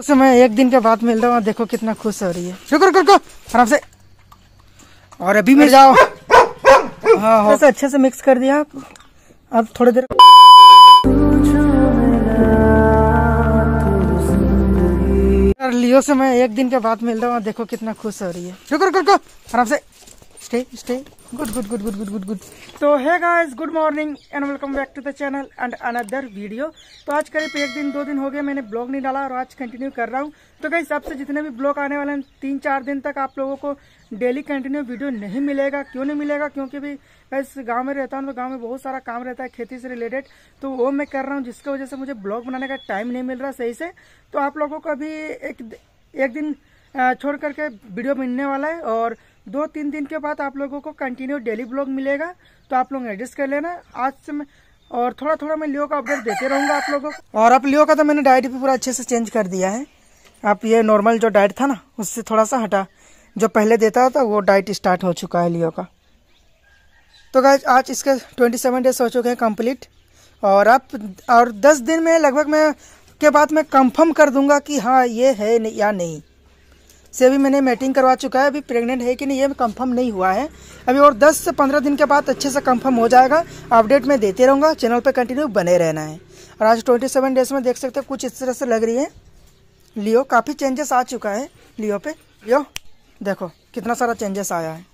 उससे मैं एक दिन के बाद मिल रहा हूँ देखो कितना खुश हो रही है शुक्र कर आराम से और अभी मिल जाओ हाँ हो हाँ। अच्छे से मिक्स कर दिया अब थोड़ी देर लियो से मैं एक दिन के बाद मिल रहा हूँ देखो कितना खुश हो रही है शुक्र कर को आराम से stay stay good good good good good good good तो है guys good morning and welcome back to the channel and another video तो आज करीब एक दिन दो दिन हो गए मैंने ब्लॉग नहीं डाला और आज कंटिन्यू कर रहा हूँ तो गाइस आपसे जितने भी ब्लॉग आने वाले हैं तीन चार दिन तक आप लोगों को डेली कंटिन्यू वीडियो नहीं मिलेगा क्यों नहीं मिलेगा क्योंकि भी बस गाँव में रहता हूँ तो गाँव में बहुत सारा काम रहता है खेती से रिलेटेड तो वो मैं कर रहा हूँ जिसकी वजह से मुझे ब्लॉग बनाने का टाइम नहीं मिल रहा सही से तो आप लोगों को अभी एक दिन छोड़ करके वीडियो मिलने वाला है और दो तीन दिन के बाद आप लोगों को कंटिन्यू डेली ब्लॉग मिलेगा तो आप लोग एडजस्ट कर लेना आज से मैं और थोड़ा थोड़ा मैं लियो का अपडेट देते रहूंगा आप लोगों को और अब लियो का तो मैंने डाइट भी पूरा अच्छे से चेंज कर दिया है आप ये नॉर्मल जो डाइट था ना उससे थोड़ा सा हटा जो पहले देता था वो डाइट स्टार्ट हो चुका है लियो का तो गाइज आज इसके सेवन डेज हो चुके हैं कंप्लीट और आप और दस दिन में लगभग मैं के बाद मैं कंफर्म कर दूंगा कि हाँ ये है या नहीं से अभी मैंने मेटिंग करवा चुका है अभी प्रेग्नेंट है कि नहीं ये कंफर्म नहीं हुआ है अभी और 10 से 15 दिन के बाद अच्छे से कंफर्म हो जाएगा अपडेट मैं देते रहूँगा चैनल पर कंटिन्यू बने रहना है और आज 27 डेज में देख सकते हो कुछ इस तरह से लग रही है लियो काफ़ी चेंजेस आ चुका है लियो पे लियो देखो कितना सारा चेंजेस आया है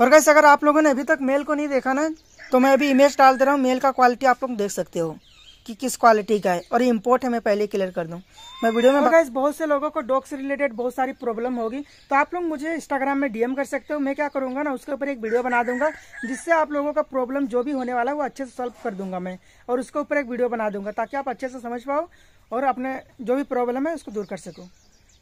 और कैसे अगर आप लोगों ने अभी तक मेल को नहीं देखा ना तो मैं अभी इमेज डाल दे रहा हूँ मेल का क्वालिटी आप लोग देख सकते हो कि किस क्वालिटी का है और ये इम्पोर्ट है मैं पहले क्लियर कर दूँ मैं वीडियो में तो बताया बहुत से लोगों को डॉग से रिलेटेड बहुत सारी प्रॉब्लम होगी तो आप लोग मुझे इंस्टाग्राम में डीएम कर सकते हो मैं क्या करूंगा ना उसके ऊपर एक वीडियो बना दूंगा जिससे आप लोगों का प्रॉब्लम जो भी होने वाला है वो अच्छे से सॉल्व कर दूंगा मैं और उसके ऊपर एक वीडियो बना दूंगा ताकि आप अच्छे से समझ पाओ और अपने जो भी प्रॉब्लम है उसको दूर कर सको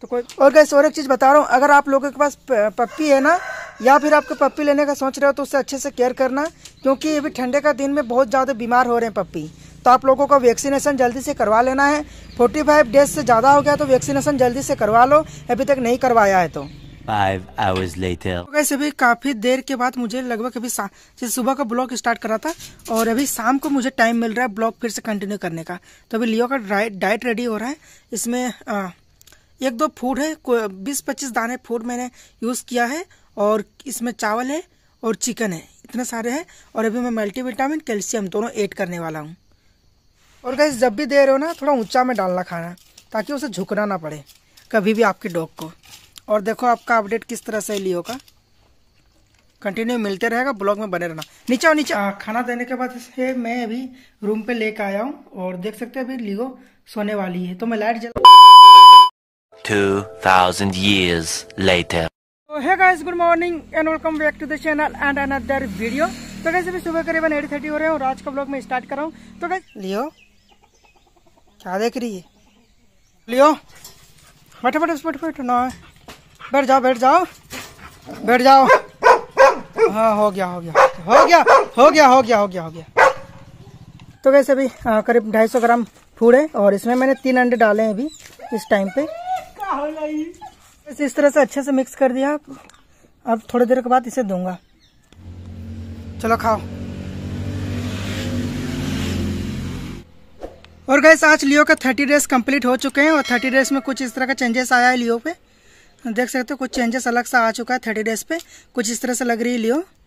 तो कोई और गैस और एक चीज़ बता रहा हूँ अगर आप लोगों के पास पप्पी है ना या फिर आपके पप्पी लेने का सोच रहे हो तो उससे अच्छे से केयर करना क्योंकि अभी ठंडे का दिन में बहुत ज़्यादा बीमार हो रहे हैं पप्पी तो आप लोगों को वैक्सीनेशन जल्दी से करवा लेना है फोर्टी फाइव डेज से ज़्यादा हो गया तो वैक्सीनेशन जल्दी से करवा लो अभी तक नहीं करवाया है तो वैसे तो भी काफी देर के बाद मुझे लगभग अभी जैसे सुबह का ब्लॉग स्टार्ट करा था और अभी शाम को मुझे टाइम मिल रहा है ब्लॉग फिर से कंटिन्यू करने का तो अभी लियो का डाइट रेडी हो रहा है इसमें आ, एक दो फूड है बीस पच्चीस दाने फूड मैंने यूज़ किया है और इसमें चावल है और चिकन है इतने सारे हैं और अभी मैं मल्टीविटामिन कैल्शियम दोनों ऐड करने वाला हूँ और गैस जब भी दे रहे हो ना थोड़ा ऊंचा में डालना खाना ताकि उसे झुकना ना पड़े कभी भी आपके डॉग को और देखो आपका अपडेट किस तरह से लियो का कंटिन्यू मिलते रहेगा ब्लॉग में बने रहना नीचे आओ नीचे आ, खाना देने के बाद इसे मैं अभी रूम पे लेके आया हूँ और देख सकते अभी लियो सोने वाली है तो मैं लाइट जला good morning and welcome back to the channel and another video तो कैसे तो भी सुबह करीबन एट थर्टी हो रहे हैं और आज का ब्लॉग में स्टार्ट कर रहा हूँ तो कैसे लियो क्या देख रही है लियो बैठो बैठो बैठो बैठो ना बैठ जाओ बैठ जाओ बैठ जाओ हाँ हो गया हो गया हो गया हो गया हो गया हो गया हो गया तो वैसे अभी करीब 250 ग्राम फूड है और इसमें मैंने तीन अंडे डाले हैं अभी इस टाइम पे बस इस तरह से अच्छे से मिक्स कर दिया अब थोड़ी देर के बाद इसे दूंगा चलो खाओ और गैस आज लियो का थर्टी डेज कंप्लीट हो चुके हैं और थर्टी डेज में कुछ इस तरह का चेंजेस आया है लियो पे देख सकते हो कुछ चेंजेस अलग सा आ चुका है थर्टी डेज पे कुछ इस तरह से लग रही है लियो